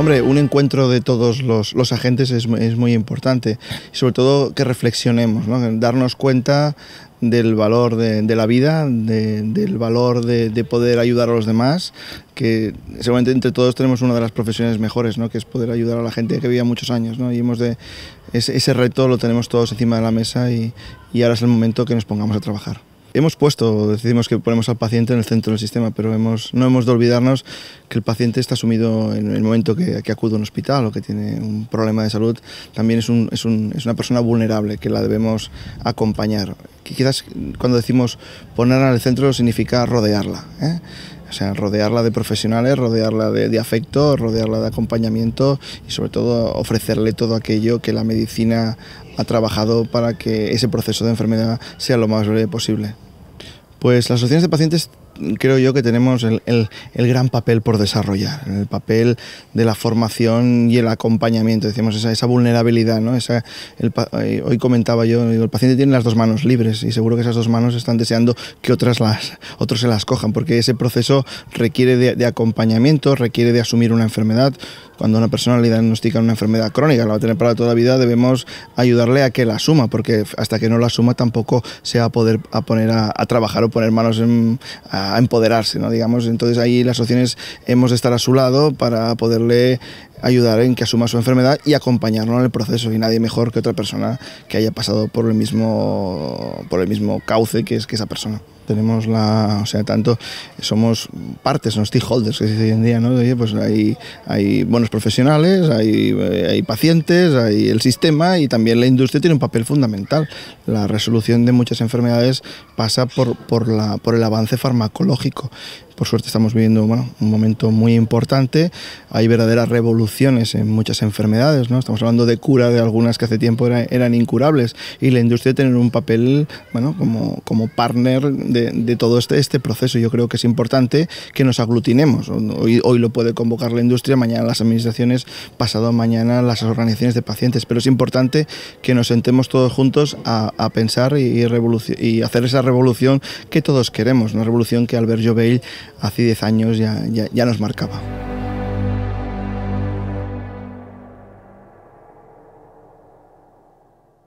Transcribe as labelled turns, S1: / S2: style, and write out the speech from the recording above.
S1: Hombre, un encuentro de todos los, agentes es, muy importante, sobre todo que reflexionemos, ¿no? darnos cuenta del valor de, la vida, del valor de, poder ayudar a los demás, que seguramente entre todos tenemos una de las profesiones mejores, ¿no? que es poder ayudar a la gente que vive muchos años, ¿no? hemos de, ese, reto lo tenemos todos encima de la mesa y, y ahora es el momento que nos pongamos a trabajar. Hemos puesto, decimos que ponemos al paciente en el centro del sistema, pero hemos, no hemos de olvidarnos que el paciente está asumido en el momento que, acude a un hospital o que tiene un problema de salud, también es, una persona vulnerable que la debemos acompañar. Quizás cuando decimos ponerla en el centro significa rodearla. ¿eh? O sea, rodearla de profesionales, rodearla de, afecto, rodearla de acompañamiento y sobre todo ofrecerle todo aquello que la medicina ha trabajado para que ese proceso de enfermedad sea lo más breve posible. Pues las asociaciones de pacientes creo yo que tenemos el, el, gran papel por desarrollar, el papel de la formación y el acompañamiento, decimos esa, esa vulnerabilidad. ¿no? Esa, eh, hoy comentaba yo, el paciente tiene las dos manos libres y seguro que esas dos manos están deseando que otras las, otros se las cojan, porque ese proceso requiere de, acompañamiento, requiere de asumir una enfermedad. Cuando una persona le diagnostican una enfermedad crónica, la va a tener para toda la vida, debemos ayudarle a que la asuma, porque hasta que no la asuma tampoco se va a poder a poner a, trabajar o poner manos en, a, a, empoderarse, ¿no? digamos. Entonces ahí las opciones hemos de estar a su lado para poderle ayudar en que asuma su enfermedad y acompañarlo en el proceso y nadie mejor que otra persona que haya pasado por el mismo, por el mismo cauce que es que esa persona tenemos la, o sea, tanto somos partes, no stakeholders, que se dice hoy en día, ¿no? pues hay, hay buenos profesionales, eh, hay, pacientes, hay el sistema y también la industria tiene un papel fundamental. La resolución de muchas enfermedades pasa por, la, por el avance farmacológico por suerte estamos viviendo bueno, un momento muy importante. Hay verdaderas revoluciones en muchas enfermedades, ¿no? Estamos hablando de cura de algunas que hace tiempo eran, incurables y la industria tiene un papel, bueno, como, como partner de, todo este, este, proceso. Yo creo que es importante que nos aglutinemos. Hoy, lo puede convocar la industria, mañana las administraciones, pasado mañana las organizaciones de pacientes, pero es importante que nos sentemos todos juntos a, pensar y, y, hacer esa revolución que todos queremos, una revolución que Albert Joveil hace 10 años ya nos marcaba.